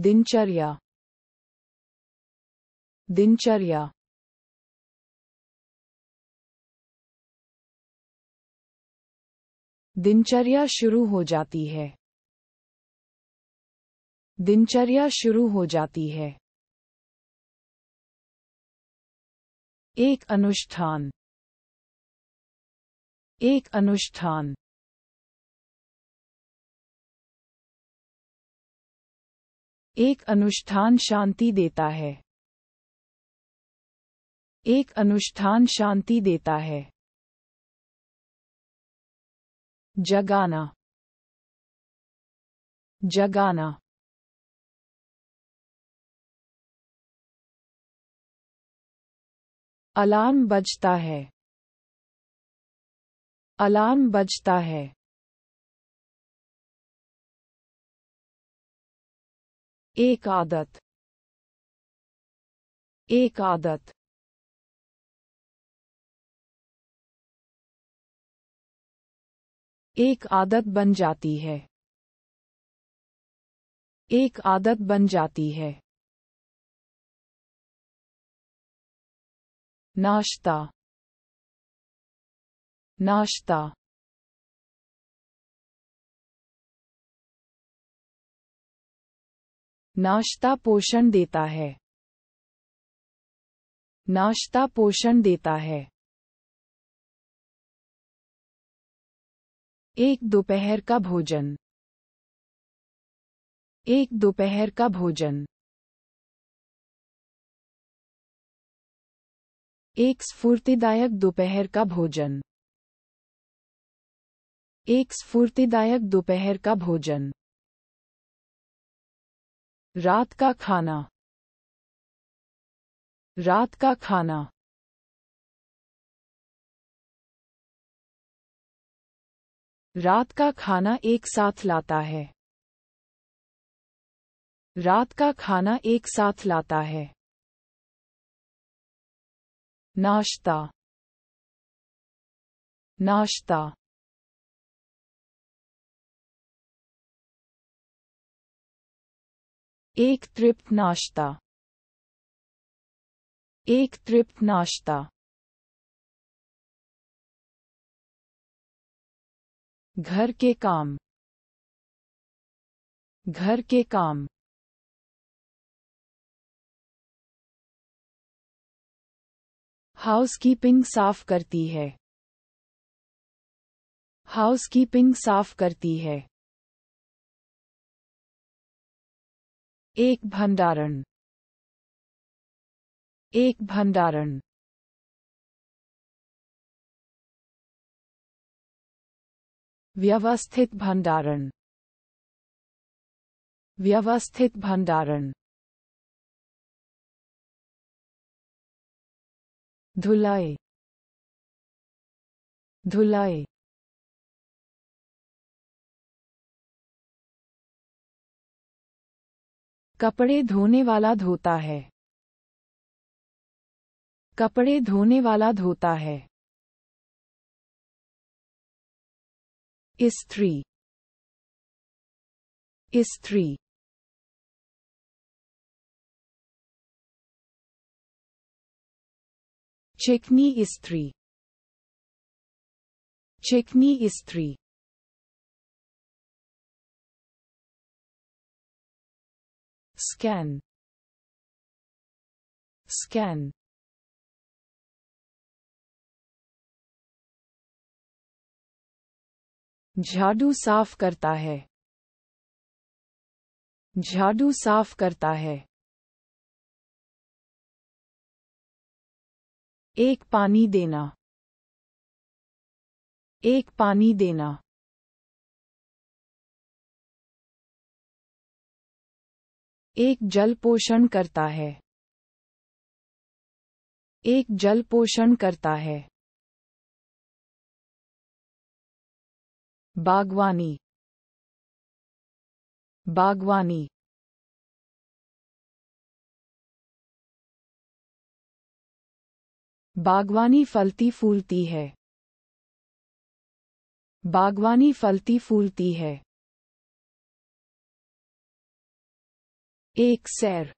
दिनचर्या दिनचर्या दिनचर्या शुरू हो जाती है दिनचर्या शुरू हो जाती है एक अनुष्ठान एक अनुष्ठान एक अनुष्ठान शांति देता है एक अनुष्ठान शांति देता है जगाना जगाना अलार्म बजता है अलार्म बजता है एक आदत एक आदत एक आदत बन जाती है एक आदत बन जाती है नाश्ता नाश्ता नाश्ता पोषण देता है नाश्ता पोषण देता है एक दोपहर का भोजन एक दोपहर का भोजन एक स्फूर्तिदायक दोपहर का भोजन एक स्फूर्तिदायक दोपहर का भोजन रात का खाना रात का खाना रात का खाना एक साथ लाता है रात का खाना एक साथ लाता है नाश्ता नाश्ता एक तृप्त नाश्ता एक तृप्त नाश्ता घर के काम घर के काम हाउसकीपिंग साफ करती है हाउसकीपिंग साफ करती है एक भंडारण एक भंडारण व्यवस्थित भंडारण व्यवस्थित भंडारण धुलाई धुलाई कपड़े धोने वाला धोता है कपड़े धोने वाला धोता है स्त्री स्त्री चिकनी स्त्री चिकनी स्त्री scan scan झाड़ू साफ करता है झाड़ू साफ करता है एक पानी देना एक पानी देना एक जल पोषण करता है एक जल पोषण करता है बागवानी बागवानी बागवानी फलती फूलती है बागवानी फलती फूलती है एक सैर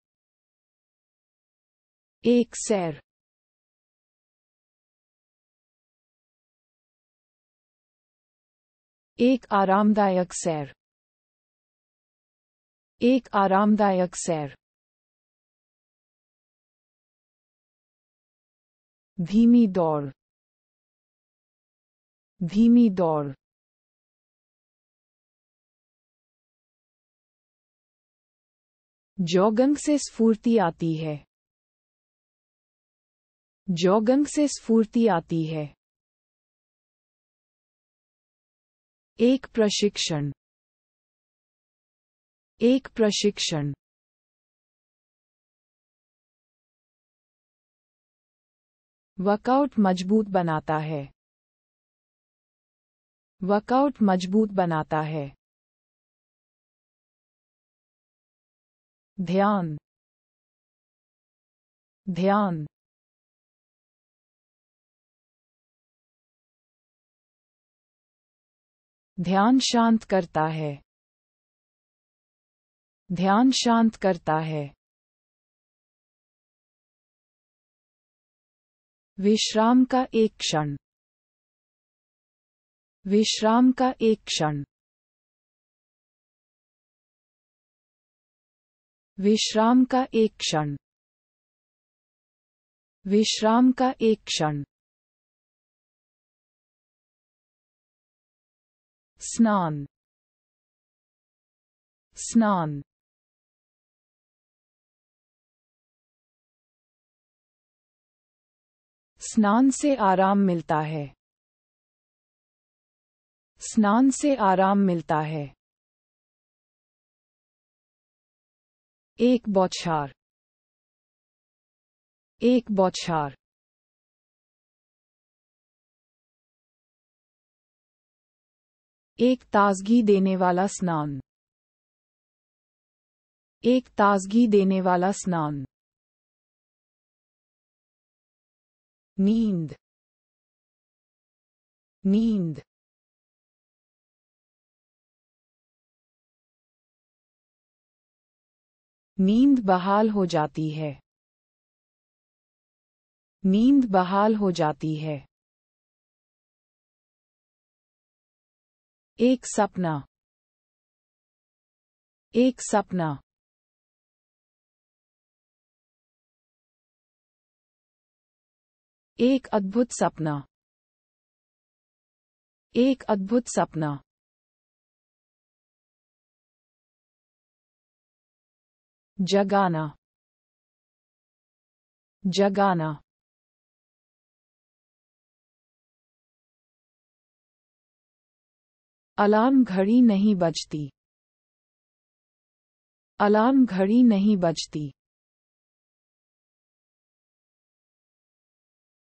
एक सैर एक आरामदायक सैर एक आरामदायक सैर धीमी दौड़ धीमी दौड़ जॉगंग से स्फूर्ति आती है जॉगंग से स्फूर्ति आती है एक प्रशिक्षण एक प्रशिक्षण वर्कआउट मजबूत बनाता है वर्कआउट मजबूत बनाता है ध्यान ध्यान ध्यान शांत करता है ध्यान शांत करता है विश्राम का एक क्षण विश्राम का एक क्षण विश्राम का एक क्षण विश्राम का एक क्षण स्नान स्नान स्नान से आराम मिलता है स्नान से आराम मिलता है एक बौछार एक बौछार एक ताजगी देने वाला स्नान एक ताजगी देने वाला स्नान नींद नींद नींद बहाल हो जाती है नींद बहाल हो जाती है एक सपना एक सपना एक अद्भुत सपना एक अद्भुत सपना जगाना जगाना अलार्म घड़ी नहीं बजती अलार्म घड़ी नहीं बजती